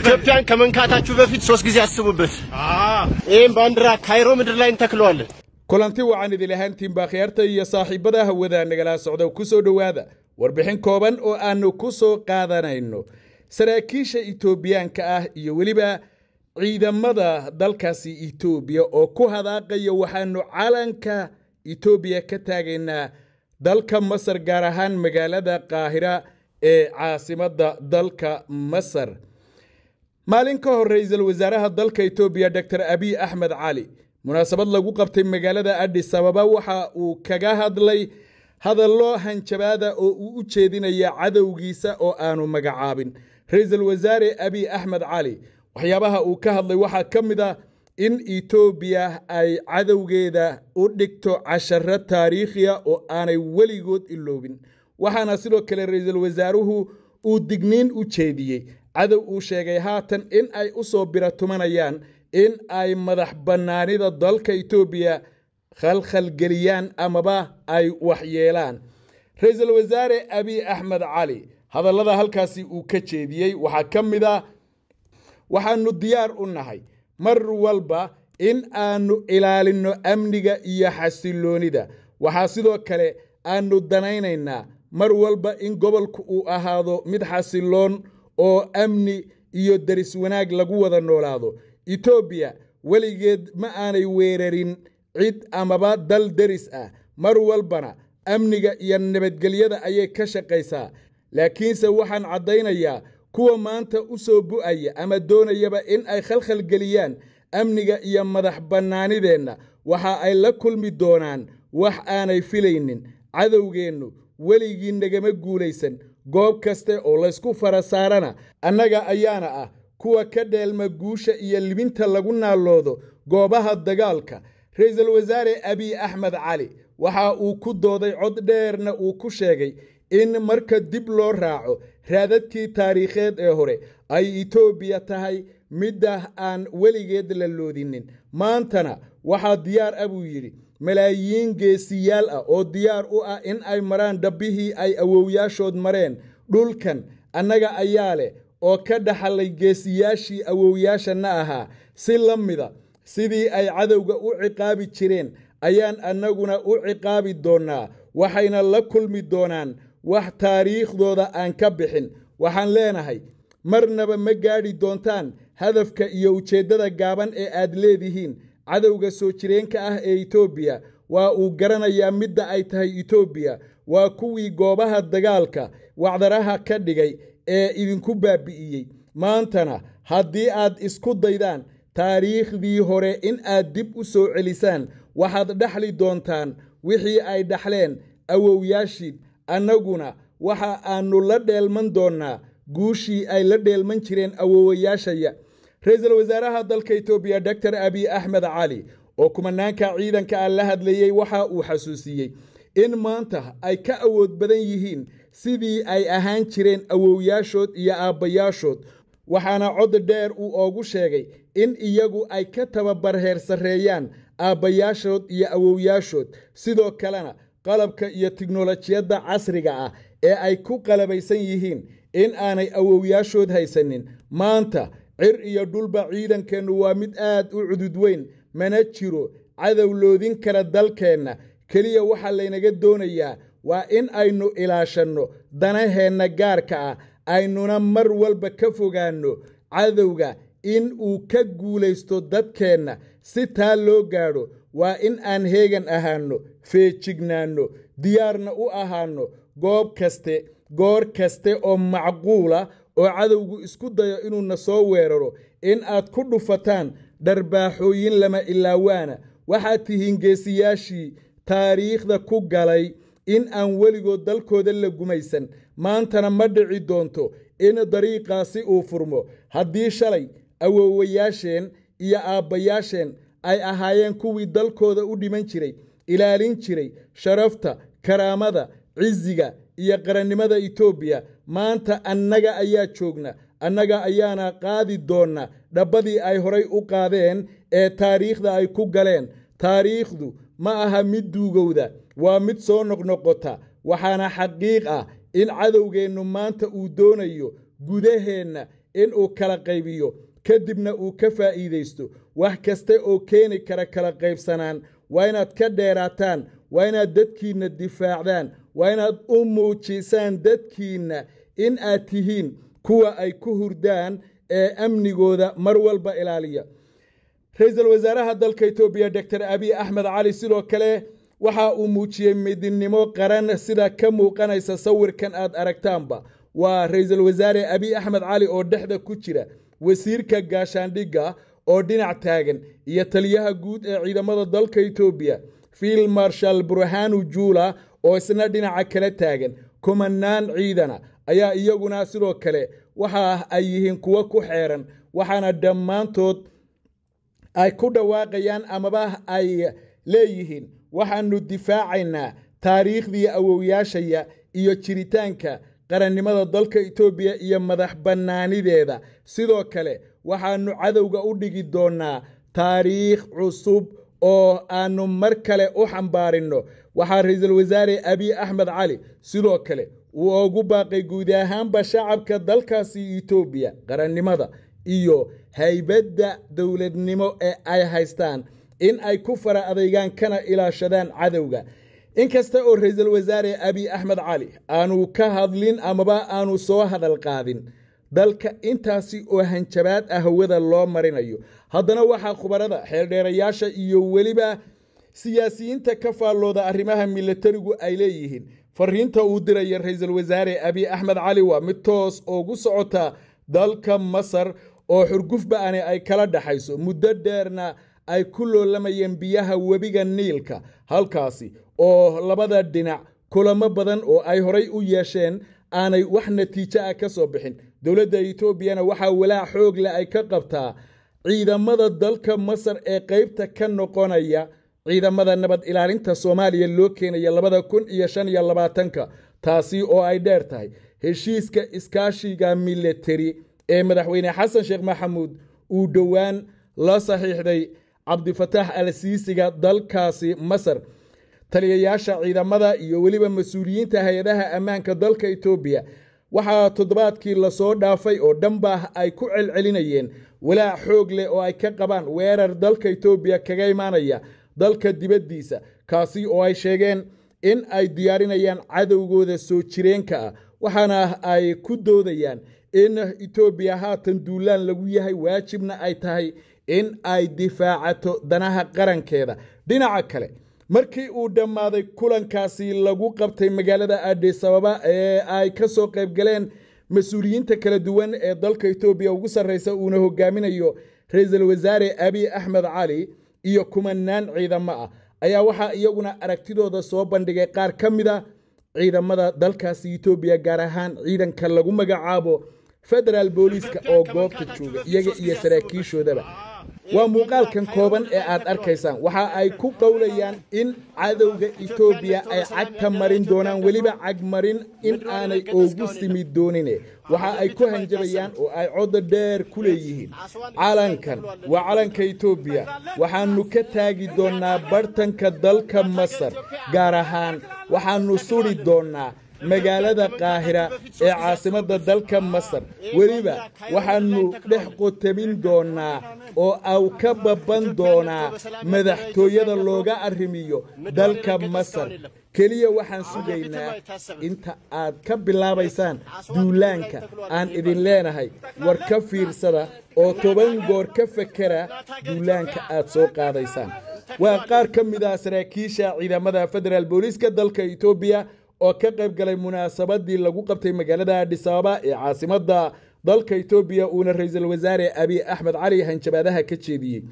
ኢትዮጵያን ከመንካታችሁ በፊት ሶስት ጊዜ አስቡበት። ይህም ባንዲራ ካይሮ ምድር ላይ እንተክለዋለን። kulanti waxaan idin ahaantiinbaa khiyaarta iyo saaxiibbada hawada nagala socda ku soo dhowaada warbixin kooban oo aanu ku soo qaadanayno saraakiisha itoobiyaanka ah iyo weliba ciidamada dalkaasi itoobiya oo ku hadaaqaya waxaanu calanka itoobiya ka taagaynaa dalka masar gaar ahaan magaalada qaahira ee caasimadda dalka masar maalin ka hor ra-iisul wasaaraha dalka etoobiya dor abiy axmed cali munaasabad lagu qabtay magaalada adhis ababa waxa uu kaga hadlay hadallo hanjabaada oo uu u jeedinaya cadowgiisa oo aanu magacaabin ra-iisul wasaare abiy axmed cali waxyaabaha uu ka hadlay waxaa ka mid a ah in etoobiya ay cadowgeeda u dhigto casharo taariikhiya oo aanay weligood iloobin waxaana sidoo kale ra-iisul wasaaruhu uu digniin u jeediyey cadow uu sheegay haatan in ay u soo bira tumanayaan in ay madax bannaanida dalka etoobiya khalkhalgeliyaan amaba ay waxyeelaan ra-iisul wasaare abiy axmed cali hadallada halkaasi uu ka jeediyey waxaa ka mid a ah, waxaanu diyaar u nahay mar walba in aanu ilaalinno amniga iyo xasiloonida waxaa sidoo kale aanu danaynaynaa mar walba in gobolku uu ahaado mid xasiloon oo amni iyo deris wanaag lagu wada noolaado etoobiya weligeed ma aanay weerarin cid amaba dal deris ah mar walbana amniga iyo nabadgelyada ayay ka shaqaysaa laakiinse waxaan caddaynayaa kuwa maanta u soo bu'aya ama doonayaba in ay khalkhal geliyaan amniga iyo madax bannaanideenna waxa ay la kulmi doonaan wax aanay filaynin cadowgeennu weligii nagama guulaysan goob kaste oo laysku fara saarana annaga ayaana ah kuwa ka dheelma guusha iyo libinta lagu naaloodo goobaha dagaalka ra-iisul wasaare abiy axmed cali waxa uu ku dooday cod dheerna uu ku sheegay in marka dib loo raaco raadadkii taariikheed ee hore ay etoobiya tahay middah aan weligeed la loodinin maantana waxaa diyaar ah buu yidhi malaayiin geesiyaal ah oo diyaar u ah in ay maraan dhabbihii ay awowyaashood mareen dhulkan annaga ayaa leh oo ka dhaxalay geesiyaashii awowyaashana ahaa si la mida sidii ay cadowga u ciqaabi jireen ayaan annaguna u ciqaabi doonnaa waxayna la kulmi doonaan wax taariikhdooda aan ka bixin waxaan leenahay marnaba ma gaadhi doontaan hadafka iyo ujeeddada gaaban ee aad leedihiin cadowga soo jireenka ah ee itoobiya waa uu garanayaa midda ay tahay etoobiya waa kuwii goobaha dagaalka wacdaraha ka dhigay ee idinku baabi'iyey maantana haddii aad isku daydaan taariikhdii hore in aad dib u soo celisaan waxaad dhexli doontaan wixii ay dhaxleen awowyaashiid annaguna waxa aannu la dheelman doonnaa guushii ay la dheelman jireen awowayaashaya ra-iisul wasaaraha dalka etoobiya doctor abi axmed cali oo kumanaanka ciidanka ah la hadlayey waxa uu xasuusiyey in maanta ay ka awood badan yihiin sidii ay ahaan jireen awowyaashood iyo aabbayaashood waxaana cod dheer uu oogu sheegay in iyagu ay ka tababarheer sarreeyaan aabbayaashood iyo awowyaashood sidoo kalena qalabka iyo tiknolojiyadda casriga ah ee ay ku qalabaysan yihiin in aanay awowyaashood haysanin maanta cir iyo dhulba ciidankeennu waa mid aad u cudud weyn mana jiro cadow loodin kara dalkeenna keliya waxaa laynaga doonayaa waa in aynu ilaashanno danaheenna gaarka ah aynuna mar walba ka fogaanno cadowga in uu ka guulaysto dadkeenna si taa loo gaadho waa in aan heegan ahaanno feejignaanno diyaarna u ahaanno goob kaste goor kaste oo macquula oo cadowgu isku dayo inuuna soo weeraro in aad ku dhufataan dharbaaxooyin lama ilaawaana waxaad tihiin geesiyaashii taariikhda ku galay in aan weligood dalkooda la gumaysan maantana ma dhici doonto in dariiqaasi uu furmo haddii shalay awoowayaasheen iyo aabbayaasheen ay ahaayeen kuwii dalkooda u dhiman jiray ilaalin jiray sharafta karaamada cisiga iyo qarannimada etoobiya maanta annaga ayaa joogna annaga ayaana qaadi doonna dhabbadii ay horay u qaadeen ee taariikhda ay ku galeen taariikhdu ma aha mid duugowda waa mid soo noqnoqota waxaana xaqiiq ah in cadowgeennu maanta uu doonayo gudaheenna inuu kala qaybiyo kadibna uu ka faa'iidaysto wax kasta oo keeni kara kala qaybsanaan waa inaad ka dheeraataan waa inaad dadkiinna difaacdaan waa inaad u muujisaan dadkiinna in aad tihiin kuwa ay ku hurdaan ee amnigooda mar walba ilaaliya ra-iisul wasaaraha dalka etoobiya doctor abiy axmed cali sidoo kale waxa uu muujiyey midinimo qaran sida ka muuqanaysa sawirkan aad aragtaanba waa ra-iisul wasaare abiy axmed cali oo dhexda ku jira wasiirka gaashaandhigga oo dhinac taagan iyo taliyaha guud ee ciidamada dalka etoobiya fiil marshal burhanu juula oo isna dhinaca kala taagan kumanaan ciidana ayaa iyaguna sidoo kale waxa ay yihiin kuwo ku xeeran waxaana dhammaantood ay ku dhawaaqayaan amaba ay leeyihiin waxaannu difaacaynaa taariikhdii awowyaashaya iyo jiritaanka qarannimada dalka etoobiya iyo madax bannaanideeda sidoo kale waxaannu cadowga u dhigi doonnaa taariikh cusub oo aannu mar kale u xambaarinno waxaa ra-iisul wasaare abiy axmed cali sidoo kale uu ugu baaqay guud ahaanba shacabka dalkaasi itoobiya qarannimada iyo haybadda dowladnimo ee ay haystaan in ay ku fara adeygaan kana ilaashadaan cadowga inkasta oo ra-iisul wasaare abiy axmed cali aanu ka hadlin amaba aanu soo hadal qaadin dalka intaasi oo hanjabaad ah hawada loo marinayo haddana waxaa khubarada xeeldheerayaasha iyo weliba siyaasiyiinta ka faallooda arrimaha milatarigu ay leeyihiin fariinta uu diraya ra-iisul wasaare abi axmed cali waa mid toos ugu socota dalka masar oo xurgufba-ani ay kala dhaxayso muddo dheerna ay ku loolamayeen biyaha webiga niilka halkaasi oo labada dhinac kulamo badan oo ay horay u yeesheen aanay wax natiijo ah ka soo bixin dowladda etoobiyana waxaa walaac xoogle ay ka qabtaa ciidamada dalka masar ee qaybta ka noqonaya ciidamada nabad ilaalinta soomaaliya loo keenaya labada kun iyo shan iyo labaatanka taasi oo ay dheer tahay heshiiska iskaashiga milateri ee madaxweyne xasan sheekh maxamuud uu dhowaan la saxiixday cabdifataax al siisiga dalkaasi masar taliyayaasha ciidamada iyo weliba mas-uuliyiinta hay-adaha ammaanka dalka etoobiya waxaa toddobaadkii lasoo dhaafay oo dhanba ay ku celcelinayeen walaac xoog leh oo ay ka qabaan weerar dalka etoobiya kaga imaanaya dalka dibaddiisa kaasi oo ay sheegeen in ay diyaarinayaan cadowgooda soo jireenka ah waxaana ay ku doodayaan in etoobiya haatan duulaan lagu yahay waajibna ay tahay in ay difaacato danaha qarankeeda dhinaca kale markii uu dhammaaday kulankaasi lagu qabtay magaalada addis ababa ee ay ka soo qayb galeen mas-uuliyiinta kala duwan ee dalka etoobiya ugu sarreysa uuna hoggaaminayo ra-iisul wasaare abi axmed cali iyo kumanaan ciidamo ah ayaa waxaa iyaguna aragtidooda soo bandhigay qaar ka mid a ah ciidamada dalkaasi etoobiya gaar ahaan ciidanka lagu magacaabo federaal booliiska oo goobta jooga iyaga iyo saraakiishoodaba waa muuqaalkan kooban ee aad arkaysaan waxa ay ku qowlayaan in cadowga etoobiya ay cagta marin doonaan weliba cag marin in aanay oogu simi doonine waxa ay ku hanjabayaan oo ay codda dheer ku leeyihiin calankan waa calanka etoobiya waxaannu ka taagi doonnaa bartanka dalka masar gaar ahaan waxaannu suri doonnaa magaalada qaahira ee caasimadda dalka masar weliba waxaannu dhex qotamin doonnaa oo aw ka babban doonaa madaxtooyada looga arrimiyo dalka masar keliya waxaan sugaynaa inta aad ka bilaabaysaan duulaanka aan idin leenahay war ka fiirsada oo toban goor ka fekera duulaanka aad soo qaadaysaan waa qaar ka mid ah saraakiisha ciidamada federaal booliiska dalka etoobiya oo ka qayb galay munaasabadii lagu qabtay magaalada adhisabaaba ee caasimadda dalka etoobiya uuna ra-iisul wasaare abiy axmed cali hanjabaadaha ka jeediyey